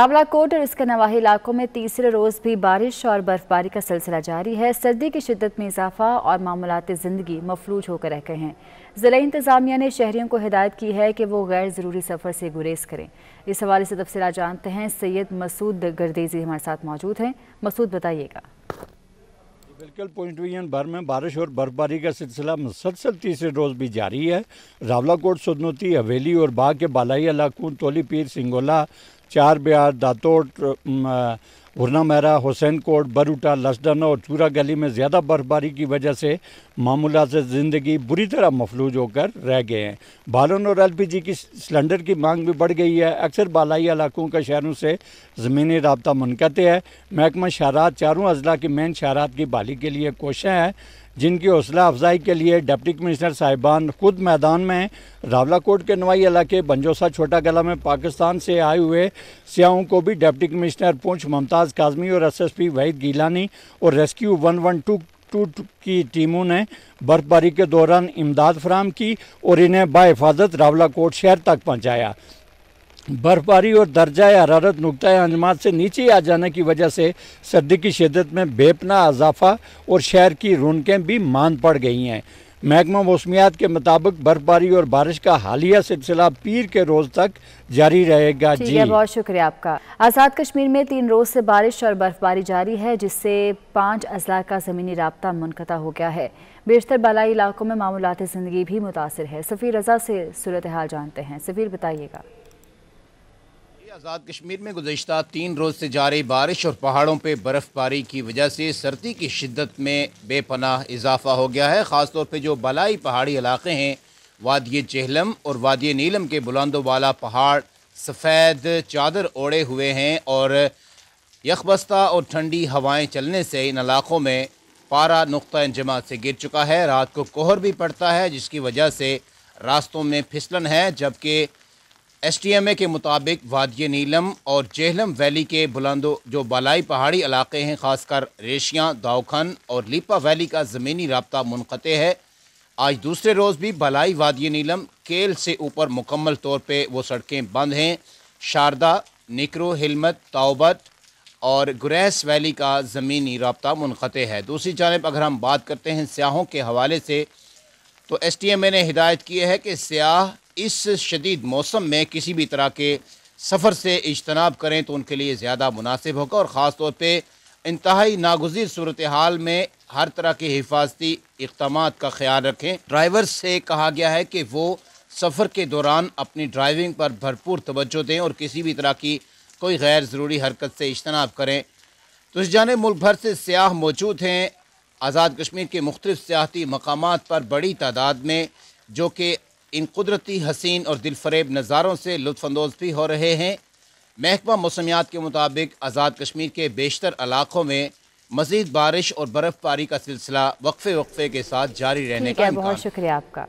बावलाकोट और इसके नवाही इलाकों में तीसरे रोज भी बारिश और बर्फबारी का सिलसिला जारी है सर्दी की शिद्दत में इजाफा और मामूलत ज़िंदगी मफलूज होकर रह गए हैं ज़िला इंतजामिया ने शहरियों को हिदायत की है कि वो गैर ज़रूरी सफ़र से गुरेज करें इस हवाले से तफसला जानते हैं सैयद मसूद गर्देजी हमारे साथ मौजूद हैं मसूद बताइएगा बिल्कुल पॉइंट वीन भर में बारिश और बर्फबारी का सिलसिला मुसलसल तीसरे रोज़ भी जारी है रावलाकोट सदनोती हवेली और बाग के बालाई इलाकों तोली पीर सिंगोला चार बिहार दातोट उरना महरा हुसैन कोट बरूटा लसडन और चूरा गली में ज़्यादा बर्फबारी की वजह से मामूला से ज़िंदगी बुरी तरह मफलूज होकर रह गए हैं बालन और एलपीजी की सिलेंडर की मांग भी बढ़ गई है अक्सर बालाई इलाकों के शहरों से ज़मीनी रबता मुनक़ है महकमा शारात चारों अजला की मेन शारात की बहाली के लिए कोशें हैं जिनकी हौसला अफजाई के लिए डिप्टी कमिश्नर साहिबान खुद मैदान में रावलाकोट के नवाई इलाके बंजोसा छोटा गला में पाकिस्तान से आए हुए सियाहों को भी डिप्टी कमिश्नर पुंछ मुमताज़ काजमी और S S P Waheed Gilani और rescue one one two two की टीमों ने बर्फबारी के दौरान इमदाद फराम की और इन्हें बाहिफाजत रावलाकोट शहर तक पहुँचाया बर्फबारी और दर्जा हरारत नुकतः अंजमात से नीचे आ जाने की वजह से सर्दी की शिदत में बेपना इजाफा और शहर की रौनकें भी मान पड़ गई हैं महकमा मौसमियात के मुताबिक बर्फबारी और बारिश का हालिया सिलसिला पीर के रोज तक जारी रहेगा जी है, बहुत शुक्रिया आपका आज़ाद कश्मीर में तीन रोज से बारिश और बर्फबारी जारी है जिससे पाँच अजला का ज़मीनी रबता मुनकता हो गया है बेशतर बालाई इलाकों में मामूलती ज़िंदगी भी मुतासर है सफ़ीर रजा से सूरत हाल जानते हैं सफ़ीर बताइएगा आज़ाद कश्मीर में गुजशत तीन रोज़ से जारी बारिश और पहाड़ों पर बर्फ़बारी की वजह से सर्दी की शिद्दत में बेपनाह इजाफा हो गया है ख़ासतौर पर जो बलाई पहाड़ी इलाके हैं वादिय जहलम और वादिय नीलम के बुलंदों वाला पहाड़ सफ़ेद चादर ओढ़े हुए हैं और यकबस्ता और ठंडी हवाएँ चलने से इन इलाक़ों में पारा नुक़ जमा से गिर चुका है रात को कोहर भी पड़ता है जिसकी वजह से रास्तों में फिसलन है जबकि एस टी एम ए के मुताबिक वादिय नीलम और जेहलम वैली के बुलंदो जो बालाई पहाड़ी इलाके हैं खासकर रेशियाँ दाउखन और लिपा वैली का ज़मीनी रबता मुनक़ है आज दूसरे रोज़ भी बलाई वादिय नीलम केल से ऊपर मुकम्मल तौर पर वो सड़कें बंद हैं शारदा निकरो हिलमत ताउबत और ग्रेस वैली का ज़मीनी रबता मुनक़ है दूसरी जानब अगर हम बात करते हैं सयाहों के हवाले से तो एस टी एम ए ने हिदायत की है कि सयाह इस शदीद मौसम में किसी भी तरह के सफ़र से इजतनाब करें तो उनके लिए ज़्यादा मुनासिब होगा और ख़ास तौर पर इंतहाई नागजीर सूरत हाल में हर तरह के हिफाजती इकदाम का ख्याल रखें ड्राइवर से कहा गया है कि वो सफ़र के दौरान अपनी ड्राइविंग पर भरपूर तवज्जो दें और किसी भी तरह की कोई गैर ज़रूरी हरकत से इजतनाब करें तो इस जाने मुल्क भर से सयाह मौजूद हैं आज़ाद कश्मीर के मुख्तफ सियाती मकाम पर बड़ी तादाद में जो कि इन कुदरती हसीन और दिलफरेब नज़ारों से लुफानंदोज़ भी हो रहे हैं महकमा मौसमियात के मुताबिक आज़ाद कश्मीर के बेशतर इलाक़ों में मज़ीद बारिश और बर्फ़बारी का सिलसिला वक्फे वक्फे के साथ जारी रहने का बहुत शुक्रिया आपका